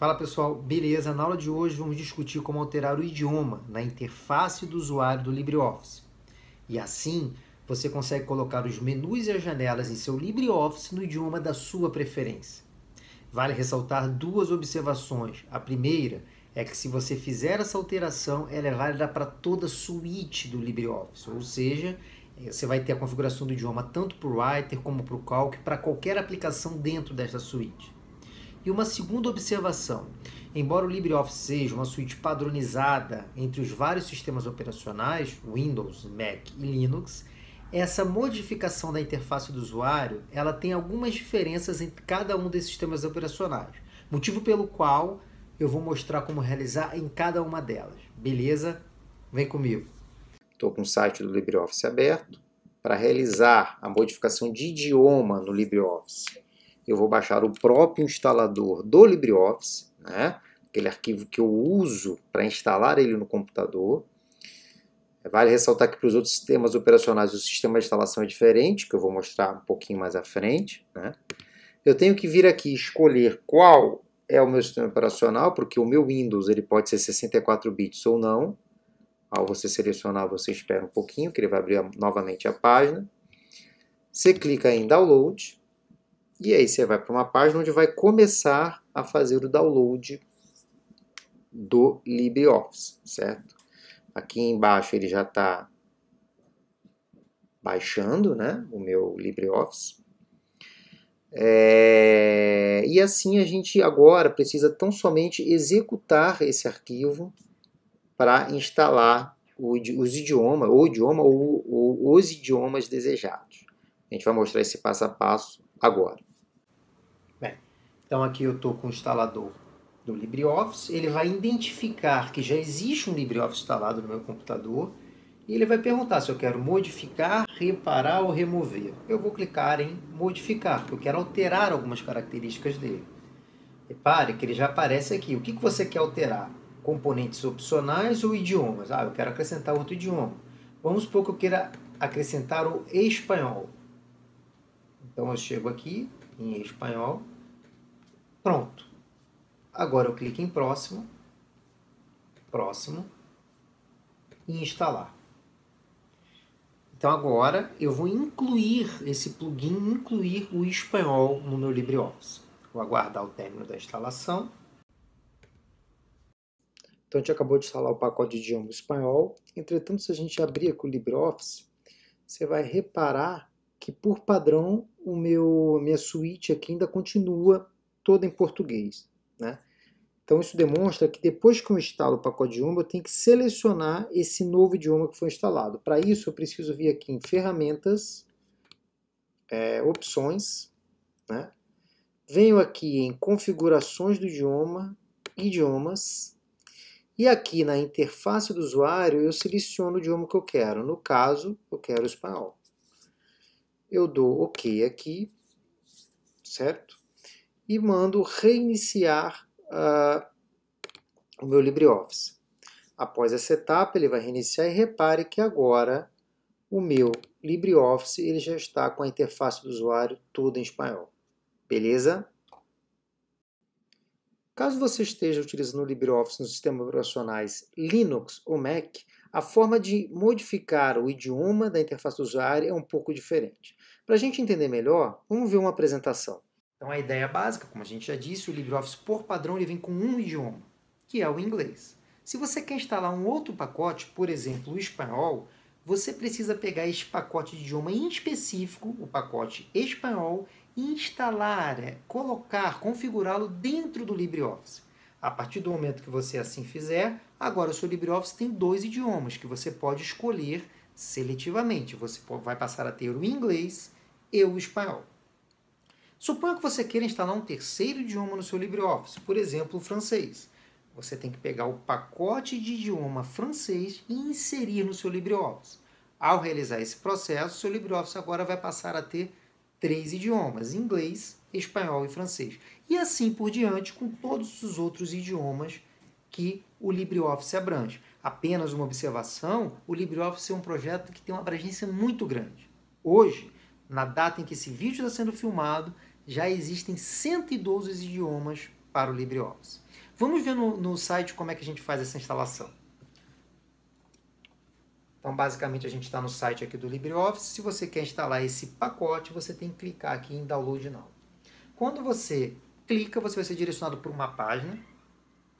Fala pessoal, beleza? Na aula de hoje vamos discutir como alterar o idioma na interface do usuário do LibreOffice. E assim você consegue colocar os menus e as janelas em seu LibreOffice no idioma da sua preferência. Vale ressaltar duas observações. A primeira é que se você fizer essa alteração, ela é válida para toda a suíte do LibreOffice, ou seja, eh, você vai ter a configuração do idioma tanto para o Writer como para o Calc, para qualquer aplicação dentro desta suíte. E uma segunda observação: embora o LibreOffice seja uma suíte padronizada entre os vários sistemas operacionais, Windows, Mac e Linux, essa modificação da interface do usuário ela tem algumas diferenças entre cada um desses sistemas operacionais, motivo pelo qual eu vou mostrar como realizar em cada uma delas. Beleza? Vem comigo. Estou com o site do LibreOffice aberto para realizar a modificação de idioma no LibreOffice eu vou baixar o próprio instalador do LibreOffice, né? aquele arquivo que eu uso para instalar ele no computador. Vale ressaltar que para os outros sistemas operacionais o sistema de instalação é diferente, que eu vou mostrar um pouquinho mais à frente. Né? Eu tenho que vir aqui escolher qual é o meu sistema operacional, porque o meu Windows ele pode ser 64 bits ou não. Ao você selecionar, você espera um pouquinho, que ele vai abrir novamente a página. Você clica em Download. E aí você vai para uma página onde vai começar a fazer o download do LibreOffice, certo? Aqui embaixo ele já está baixando né, o meu LibreOffice. É... E assim a gente agora precisa tão somente executar esse arquivo para instalar os idiomas, ou idioma, ou, ou os idiomas desejados. A gente vai mostrar esse passo a passo agora. Então aqui eu estou com o instalador do LibreOffice, ele vai identificar que já existe um LibreOffice instalado no meu computador e ele vai perguntar se eu quero modificar, reparar ou remover. Eu vou clicar em modificar, porque eu quero alterar algumas características dele. Repare que ele já aparece aqui. O que, que você quer alterar? Componentes opcionais ou idiomas? Ah, eu quero acrescentar outro idioma. Vamos supor que eu queira acrescentar o espanhol. Então eu chego aqui em espanhol Pronto. Agora eu clico em próximo, próximo e instalar. Então agora eu vou incluir esse plugin, incluir o espanhol no meu LibreOffice. Vou aguardar o término da instalação. Então a gente acabou de instalar o pacote de idioma espanhol. Entretanto, se a gente abrir aqui o LibreOffice, você vai reparar que por padrão o meu minha suíte aqui ainda continua toda em português. Né? Então isso demonstra que depois que eu instalo o pacote de idioma, eu tenho que selecionar esse novo idioma que foi instalado. Para isso eu preciso vir aqui em ferramentas, é, opções, né? venho aqui em configurações do idioma, idiomas, e aqui na interface do usuário eu seleciono o idioma que eu quero. No caso, eu quero espanhol. Eu dou OK aqui, certo? e mando reiniciar uh, o meu LibreOffice. Após essa etapa, ele vai reiniciar e repare que agora o meu LibreOffice ele já está com a interface do usuário toda em espanhol. Beleza? Caso você esteja utilizando o LibreOffice nos sistemas operacionais Linux ou Mac, a forma de modificar o idioma da interface do usuário é um pouco diferente. Para a gente entender melhor, vamos ver uma apresentação. Então a ideia básica, como a gente já disse, o LibreOffice por padrão ele vem com um idioma, que é o inglês. Se você quer instalar um outro pacote, por exemplo, o espanhol, você precisa pegar este pacote de idioma em específico, o pacote espanhol, e instalar, é, colocar, configurá-lo dentro do LibreOffice. A partir do momento que você assim fizer, agora o seu LibreOffice tem dois idiomas que você pode escolher seletivamente. Você vai passar a ter o inglês e o espanhol. Suponha que você queira instalar um terceiro idioma no seu LibreOffice, por exemplo, o francês. Você tem que pegar o pacote de idioma francês e inserir no seu LibreOffice. Ao realizar esse processo, seu LibreOffice agora vai passar a ter três idiomas: inglês, espanhol e francês. E assim por diante com todos os outros idiomas que o LibreOffice abrange. Apenas uma observação: o LibreOffice é um projeto que tem uma abrangência muito grande. Hoje, na data em que esse vídeo está sendo filmado, já existem 112 idiomas para o LibreOffice. Vamos ver no, no site como é que a gente faz essa instalação. Então, basicamente, a gente está no site aqui do LibreOffice. Se você quer instalar esse pacote, você tem que clicar aqui em Download Now. Quando você clica, você vai ser direcionado para uma página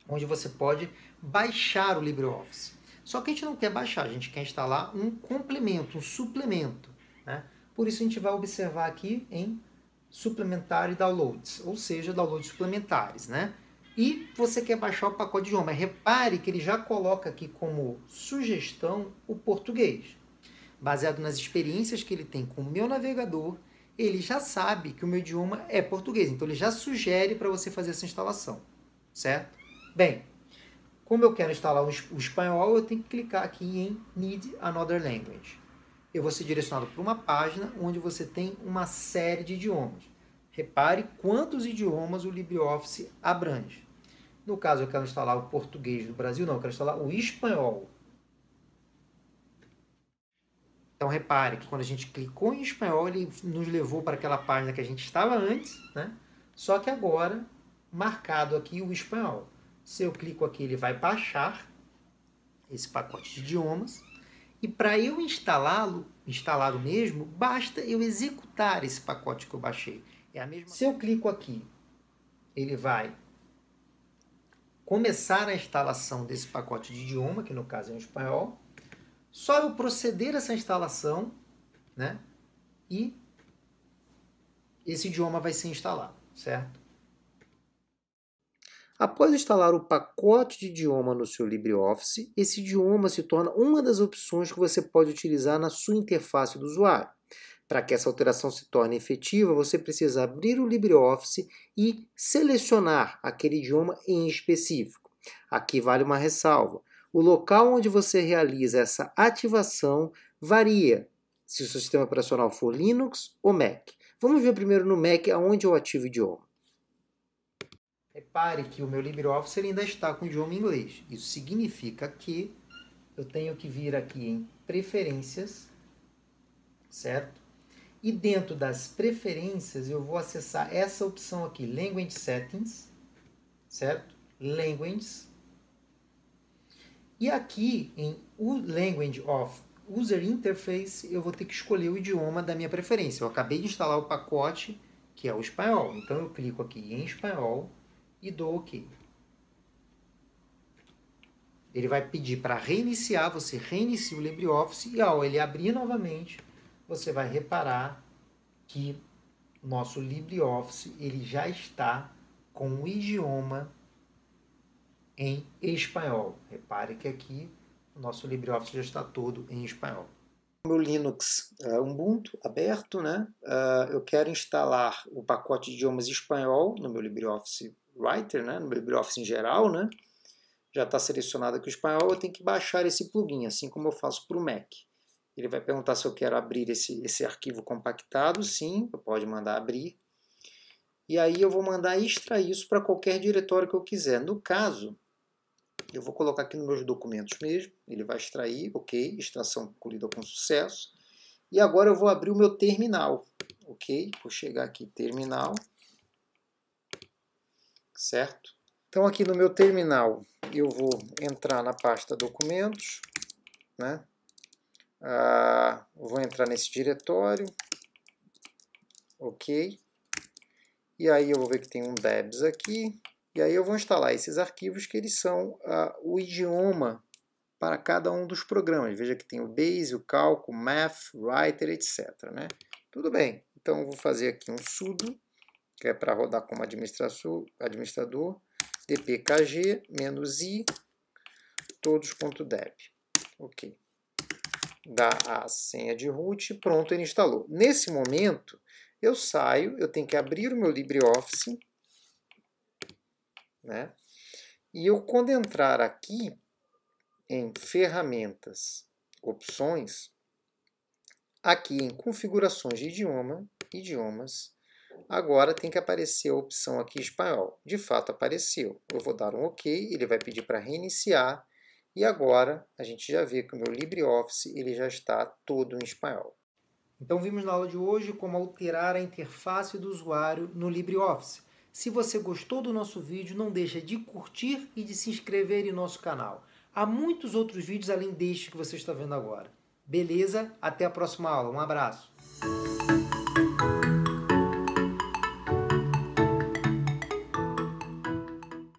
onde você pode baixar o LibreOffice. Só que a gente não quer baixar, a gente quer instalar um complemento, um suplemento. Né? Por isso, a gente vai observar aqui em suplementar e downloads, ou seja, downloads suplementares, né? E você quer baixar o pacote de idioma. repare que ele já coloca aqui como sugestão o português. Baseado nas experiências que ele tem com o meu navegador, ele já sabe que o meu idioma é português, então ele já sugere para você fazer essa instalação, certo? Bem, como eu quero instalar o espanhol, eu tenho que clicar aqui em Need Another Language eu vou ser direcionado para uma página onde você tem uma série de idiomas. Repare quantos idiomas o LibreOffice abrange. No caso, eu quero instalar o português do Brasil, não, eu quero instalar o espanhol. Então, repare que quando a gente clicou em espanhol, ele nos levou para aquela página que a gente estava antes, né? Só que agora, marcado aqui o espanhol. Se eu clico aqui, ele vai baixar esse pacote de idiomas. E para eu instalá-lo, instalá-lo mesmo, basta eu executar esse pacote que eu baixei. É a mesma... Se eu clico aqui, ele vai começar a instalação desse pacote de idioma, que no caso é o espanhol. Só eu proceder essa instalação, né? E esse idioma vai ser instalado, certo? Após instalar o pacote de idioma no seu LibreOffice, esse idioma se torna uma das opções que você pode utilizar na sua interface do usuário. Para que essa alteração se torne efetiva, você precisa abrir o LibreOffice e selecionar aquele idioma em específico. Aqui vale uma ressalva. O local onde você realiza essa ativação varia se o seu sistema operacional for Linux ou Mac. Vamos ver primeiro no Mac aonde eu ativo o idioma. Repare que o meu LibreOffice ainda está com o idioma inglês. Isso significa que eu tenho que vir aqui em preferências, certo? E dentro das preferências eu vou acessar essa opção aqui, Language Settings, certo? Language. E aqui em Language of User Interface eu vou ter que escolher o idioma da minha preferência. Eu acabei de instalar o pacote que é o espanhol. Então eu clico aqui em espanhol e dou OK. Ele vai pedir para reiniciar, você reinicia o LibreOffice e ao ele abrir novamente, você vai reparar que nosso LibreOffice ele já está com o idioma em espanhol. Repare que aqui o nosso LibreOffice já está todo em espanhol. Meu Linux é Ubuntu aberto, né? Ah, eu quero instalar o pacote de idiomas espanhol no meu LibreOffice Writer, né, no LibreOffice em geral, né, já está selecionado aqui o espanhol, eu tenho que baixar esse plugin, assim como eu faço para o Mac. Ele vai perguntar se eu quero abrir esse, esse arquivo compactado, sim, pode mandar abrir. E aí eu vou mandar extrair isso para qualquer diretório que eu quiser. No caso, eu vou colocar aqui nos meus documentos mesmo, ele vai extrair, ok, extração concluída com sucesso. E agora eu vou abrir o meu terminal, ok? Vou chegar aqui, terminal, certo? Então aqui no meu terminal eu vou entrar na pasta documentos, né? Ah, vou entrar nesse diretório, ok? E aí eu vou ver que tem um Debs aqui, e aí eu vou instalar esses arquivos que eles são ah, o idioma para cada um dos programas. Veja que tem o Base, o Calco, Math, Writer, etc. Né? Tudo bem, então eu vou fazer aqui um sudo que é para rodar como administrador, dpkg i todos.deb. Ok. Dá a senha de root, pronto, ele instalou. Nesse momento, eu saio, eu tenho que abrir o meu LibreOffice, né? E eu, quando entrar aqui em ferramentas, opções, aqui em configurações de idioma, idiomas, Agora tem que aparecer a opção aqui espanhol. De fato apareceu. Eu vou dar um OK, ele vai pedir para reiniciar. E agora a gente já vê que o meu LibreOffice ele já está todo em espanhol. Então vimos na aula de hoje como alterar a interface do usuário no LibreOffice. Se você gostou do nosso vídeo, não deixa de curtir e de se inscrever em nosso canal. Há muitos outros vídeos além deste que você está vendo agora. Beleza? Até a próxima aula. Um abraço.